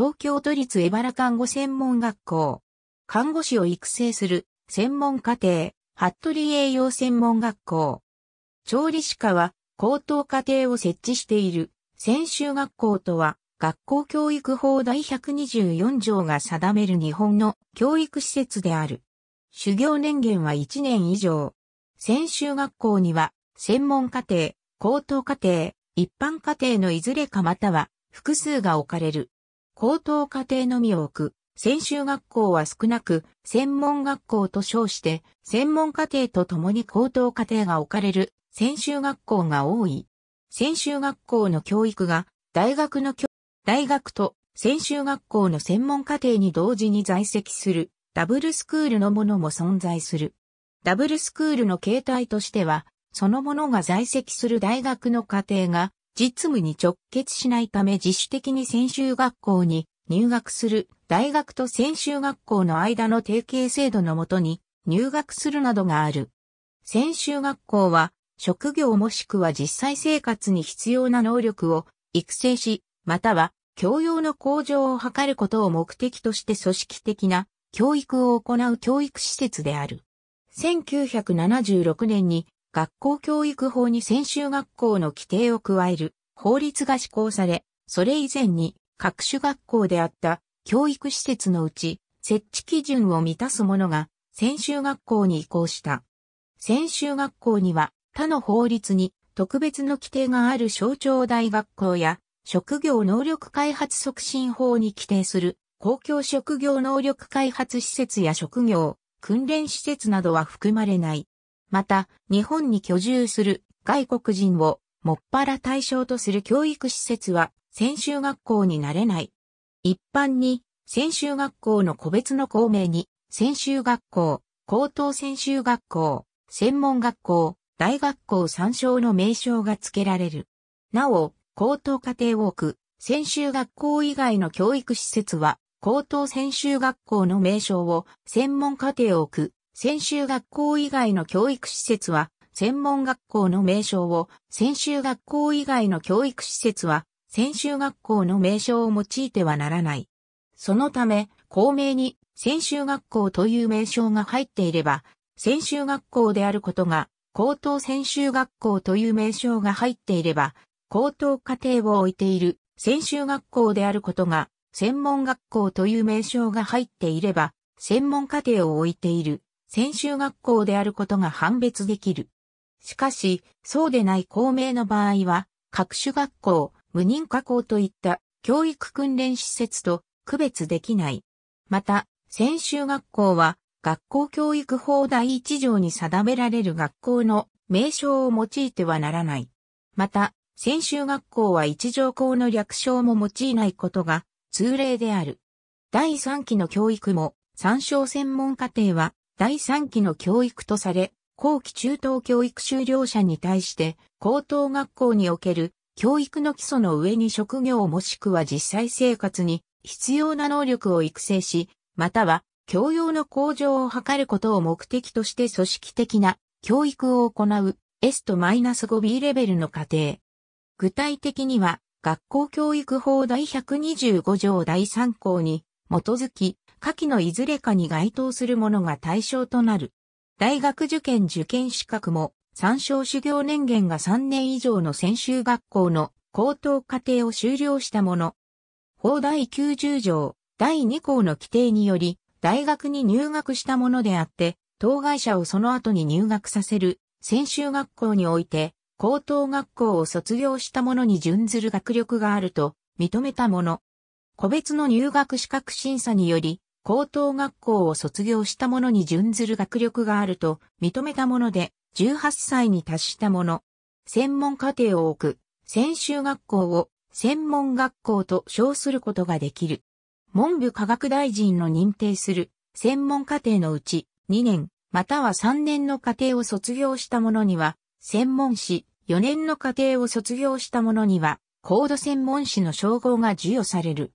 東京都立江原看護専門学校。看護師を育成する専門課程、服部栄養専門学校。調理師科は高等課程を設置している専修学校とは学校教育法第124条が定める日本の教育施設である。修行年限は1年以上。専修学校には専門課程、高等課程、一般課程のいずれかまたは複数が置かれる。高等課程のみを置く、専修学校は少なく、専門学校と称して、専門課程とともに高等課程が置かれる、専修学校が多い。専修学校の教育が、大学の教、大学と専修学校の専門課程に同時に在籍する、ダブルスクールのものも存在する。ダブルスクールの形態としては、そのものが在籍する大学の課程が実務に直結しないため自主的に専修学校に入学する大学と専修学校の間の提携制度のもとに入学するなどがある。専修学校は職業もしくは実際生活に必要な能力を育成し、または教養の向上を図ることを目的として組織的な教育を行う教育施設である。1976年に学校教育法に専修学校の規定を加える法律が施行され、それ以前に各種学校であった教育施設のうち設置基準を満たすものが専修学校に移行した。専修学校には他の法律に特別の規定がある省庁大学校や職業能力開発促進法に規定する公共職業能力開発施設や職業、訓練施設などは含まれない。また、日本に居住する外国人をもっぱら対象とする教育施設は専修学校になれない。一般に専修学校の個別の校名に専修学校、高等専修学校、専門学校、大学校参照の名称が付けられる。なお、高等家庭を置く、専修学校以外の教育施設は、高等専修学校の名称を専門家庭を置く、専修学校以外の教育施設は、専門学校の名称を、専修学校以外の教育施設は、専修学校の名称を用いてはならない。そのため、校名に専修学校という名称が入っていれば、専修学校であることが、高等専修学校という名称が入っていれば、高等課程を置いている専修学校であることが、専門学校という名称が入っていれば、専門課程を置いている専修学校であることが判別できる。しかし、そうでない公明の場合は、各種学校、無認可校といった教育訓練施設と区別できない。また、専修学校は、学校教育法第一条に定められる学校の名称を用いてはならない。また、専修学校は一条校の略称も用いないことが通例である。第3期の教育も参照専門課程は第3期の教育とされ、後期中等教育修了者に対して、高等学校における教育の基礎の上に職業もしくは実際生活に必要な能力を育成し、または教養の向上を図ることを目的として組織的な教育を行う S と -5B レベルの過程。具体的には学校教育法第125条第3項に基づき下記のいずれかに該当するものが対象となる。大学受験受験資格も、参照修行年限が3年以上の専修学校の高等課程を修了したもの。法第90条、第2項の規定により、大学に入学したものであって、当該者をその後に入学させる、専修学校において、高等学校を卒業した者に準ずる学力があると認めたもの。個別の入学資格審査により、高等学校を卒業した者に準ずる学力があると認めたもので、18歳に達した者。専門課程を置く、専修学校を専門学校と称することができる。文部科学大臣の認定する専門課程のうち2年または3年の家程を卒業した者には専門士、4年の家程を卒業した者には高度専門士の称号が授与される。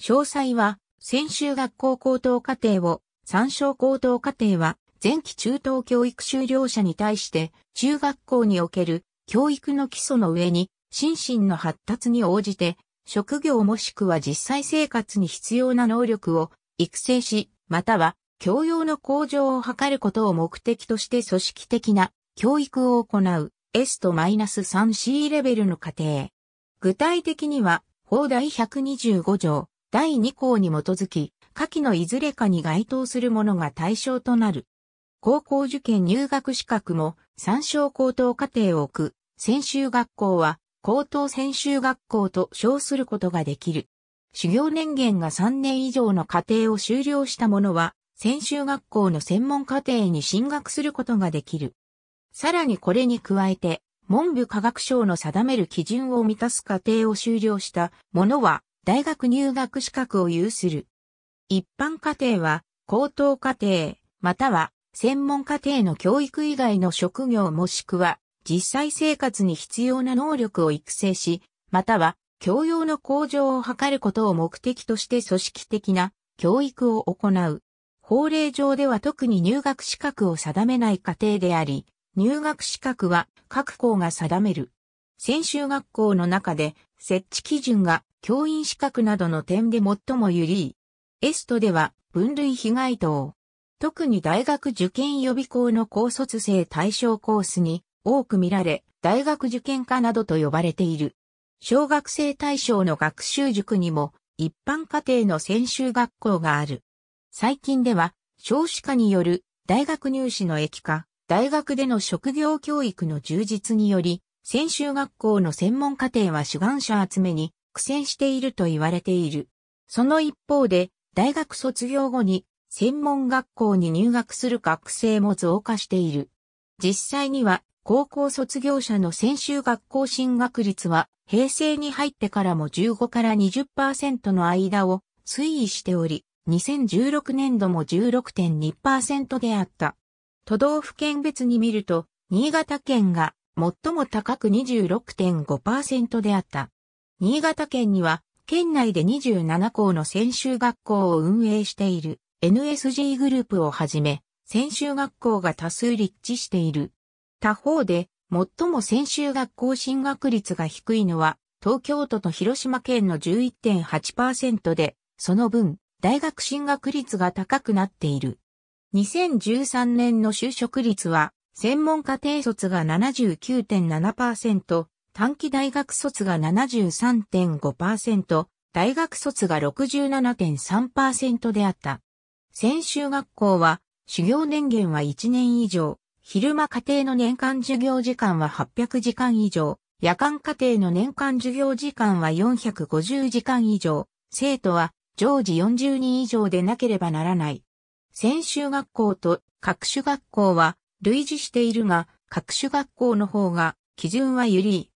詳細は専修学校高等課程を、参照高等課程は、前期中等教育修了者に対して、中学校における教育の基礎の上に、心身の発達に応じて、職業もしくは実際生活に必要な能力を育成し、または教養の向上を図ることを目的として組織的な教育を行う S と -3C レベルの過程。具体的には、法第125条、第2項に基づき、下記のいずれかに該当するものが対象となる。高校受験入学資格も参照高等課程を置く、専修学校は高等専修学校と称することができる。修行年限が3年以上の課程を修了した者は、専修学校の専門課程に進学することができる。さらにこれに加えて、文部科学省の定める基準を満たす課程を修了した者は、大学入学資格を有する。一般課程は、高等課程、または、専門課程の教育以外の職業もしくは、実際生活に必要な能力を育成し、または、教養の向上を図ることを目的として組織的な教育を行う。法令上では特に入学資格を定めない家程であり、入学資格は各校が定める。専修学校の中で設置基準が教員資格などの点で最も緩い。エストでは分類被害等。特に大学受験予備校の高卒生対象コースに多く見られ、大学受験科などと呼ばれている。小学生対象の学習塾にも一般家庭の専修学校がある。最近では少子化による大学入試の駅化、大学での職業教育の充実により、専修学校の専門課程は主願者集めに苦戦していると言われている。その一方で、大学卒業後に専門学校に入学する学生も増加している。実際には高校卒業者の専修学校進学率は平成に入ってからも15から20%の間を推移しており、2016年度も16.2%であった。都道府県別に見ると、新潟県が最も高く26.5%であった。新潟県には、県内で27校の専修学校を運営している NSG グループをはじめ、専修学校が多数立地している。他方で、最も専修学校進学率が低いのは、東京都と広島県の11.8%で、その分、大学進学率が高くなっている。2013年の就職率は、専門家定卒が79.7%、短期大学卒が73.5%、大学卒が67.3%であった。専修学校は、修行年限は1年以上、昼間家庭の年間授業時間は800時間以上、夜間家庭の年間授業時間は450時間以上、生徒は常時40人以上でなければならない。専修学校と各種学校は類似しているが、各種学校の方が基準は緩い。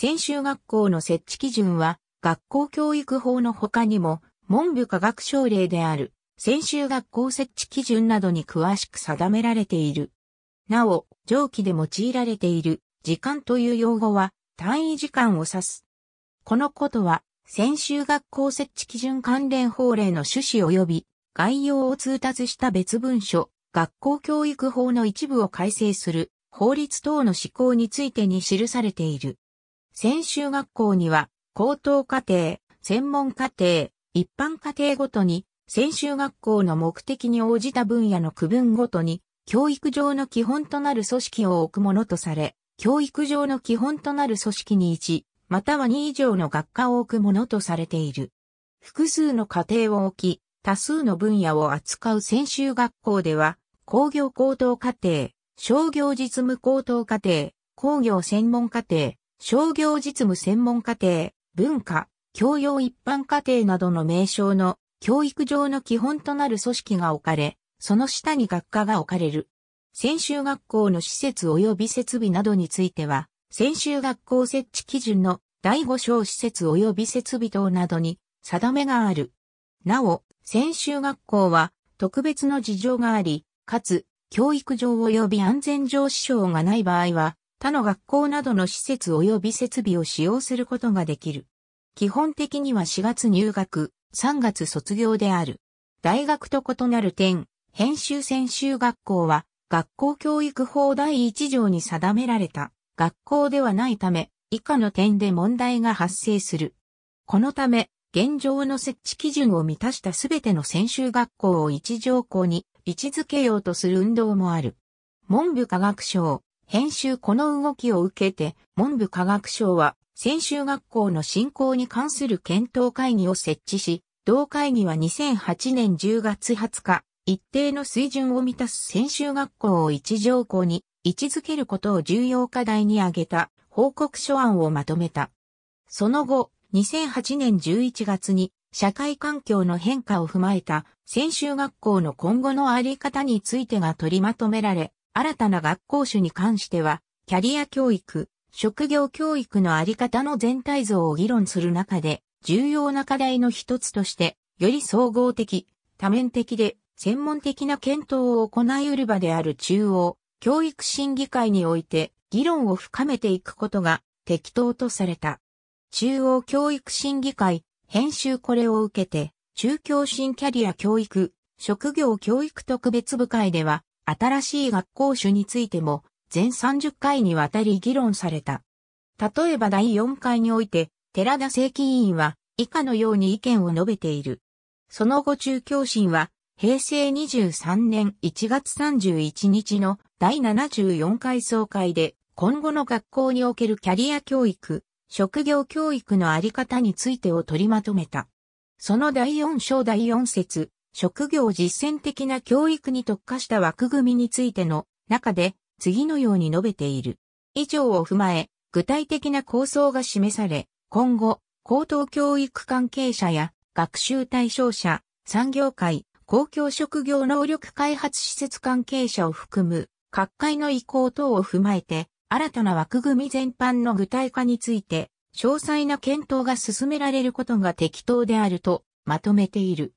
専修学校の設置基準は、学校教育法の他にも、文部科学省令である、専修学校設置基準などに詳しく定められている。なお、上記で用いられている、時間という用語は、単位時間を指す。このことは、専修学校設置基準関連法令の趣旨及び、概要を通達した別文書、学校教育法の一部を改正する、法律等の施行についてに記されている。専修学校には、高等課程、専門課程、一般課程ごとに、専修学校の目的に応じた分野の区分ごとに、教育上の基本となる組織を置くものとされ、教育上の基本となる組織に1、または2以上の学科を置くものとされている。複数の課程を置き、多数の分野を扱う専修学校では、工業高等課程、商業実務高等課程、工業専門課程、商業実務専門課程、文化、教養一般課程などの名称の教育上の基本となる組織が置かれ、その下に学科が置かれる。専修学校の施設及び設備などについては、専修学校設置基準の第5章施設及び設備等などに定めがある。なお、専修学校は特別の事情があり、かつ、教育上及び安全上支障がない場合は、他の学校などの施設及び設備を使用することができる。基本的には4月入学、3月卒業である。大学と異なる点、編集専修学校は、学校教育法第1条に定められた学校ではないため、以下の点で問題が発生する。このため、現状の設置基準を満たしたすべての専修学校を一条校に位置づけようとする運動もある。文部科学省、編集この動きを受けて、文部科学省は、専修学校の振興に関する検討会議を設置し、同会議は2008年10月20日、一定の水準を満たす専修学校を一条校に位置づけることを重要課題に挙げた報告書案をまとめた。その後、2008年11月に社会環境の変化を踏まえた専修学校の今後のあり方についてが取りまとめられ、新たな学校種に関しては、キャリア教育、職業教育のあり方の全体像を議論する中で、重要な課題の一つとして、より総合的、多面的で、専門的な検討を行いうる場である中央、教育審議会において、議論を深めていくことが適当とされた。中央教育審議会、編集これを受けて、中教新キャリア教育、職業教育特別部会では、新しい学校種についても全30回にわたり議論された。例えば第4回において、寺田正規委員は以下のように意見を述べている。その後中教審は、平成23年1月31日の第74回総会で、今後の学校におけるキャリア教育、職業教育のあり方についてを取りまとめた。その第4章第4節、職業実践的な教育に特化した枠組みについての中で次のように述べている。以上を踏まえ、具体的な構想が示され、今後、高等教育関係者や学習対象者、産業界、公共職業能力開発施設関係者を含む各界の意向等を踏まえて、新たな枠組み全般の具体化について、詳細な検討が進められることが適当であるとまとめている。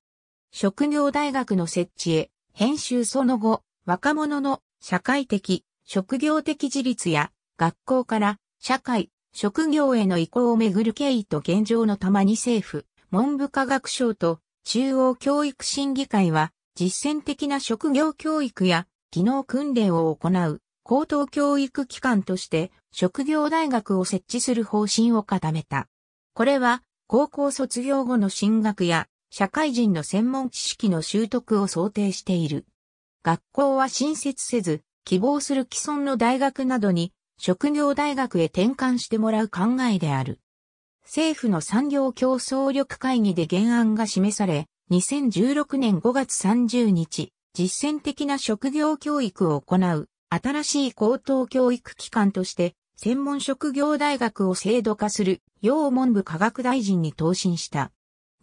職業大学の設置へ、編集その後、若者の社会的、職業的自立や、学校から社会、職業への移行をめぐる経緯と現状のたまに政府、文部科学省と中央教育審議会は、実践的な職業教育や技能訓練を行う高等教育機関として職業大学を設置する方針を固めた。これは高校卒業後の進学や社会人の専門知識の習得を想定している。学校は新設せず、希望する既存の大学などに職業大学へ転換してもらう考えである。政府の産業競争力会議で原案が示され、2016年5月30日、実践的な職業教育を行う新しい高等教育機関として専門職業大学を制度化する要文部科学大臣に答申した。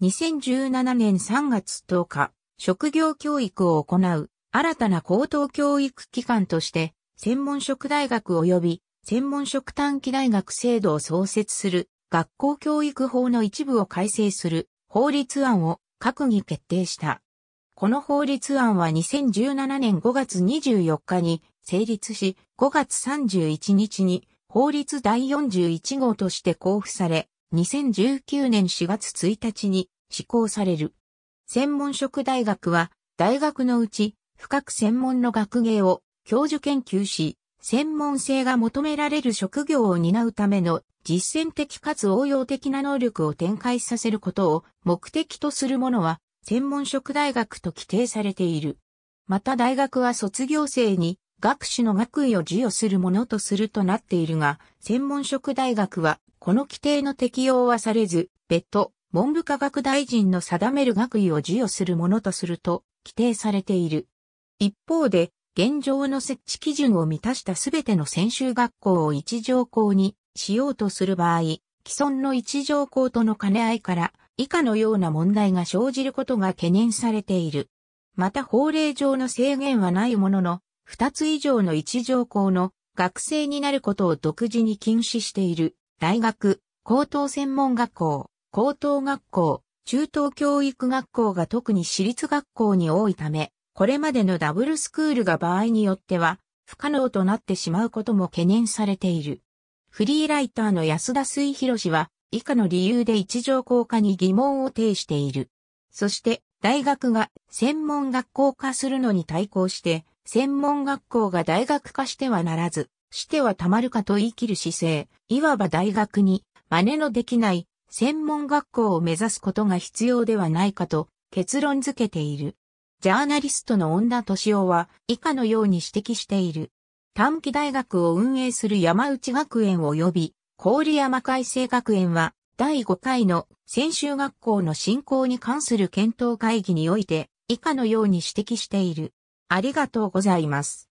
2017年3月10日、職業教育を行う新たな高等教育機関として、専門職大学及び専門職短期大学制度を創設する学校教育法の一部を改正する法律案を閣議決定した。この法律案は2017年5月24日に成立し、5月31日に法律第41号として交付され、2019年4月1日に施行される。専門職大学は、大学のうち、深く専門の学芸を教授研究し、専門性が求められる職業を担うための実践的かつ応用的な能力を展開させることを目的とするものは専門職大学と規定されている。また大学は卒業生に学士の学位を授与するものとするとなっているが、専門職大学は、この規定の適用はされず、別途、文部科学大臣の定める学位を授与するものとすると、規定されている。一方で、現状の設置基準を満たしたすべての専修学校を一条校にしようとする場合、既存の一条校との兼ね合いから、以下のような問題が生じることが懸念されている。また法令上の制限はないものの、二つ以上の一条校の学生になることを独自に禁止している大学、高等専門学校、高等学校、中等教育学校が特に私立学校に多いため、これまでのダブルスクールが場合によっては不可能となってしまうことも懸念されている。フリーライターの安田水博氏は以下の理由で一条校化に疑問を呈している。そして大学が専門学校化するのに対抗して専門学校が大学化してはならず、してはたまるかと言い切る姿勢、いわば大学に真似のできない専門学校を目指すことが必要ではないかと結論づけている。ジャーナリストの女敏夫は以下のように指摘している。短期大学を運営する山内学園及び郡山海星学園は第5回の専修学校の振興に関する検討会議において以下のように指摘している。ありがとうございます。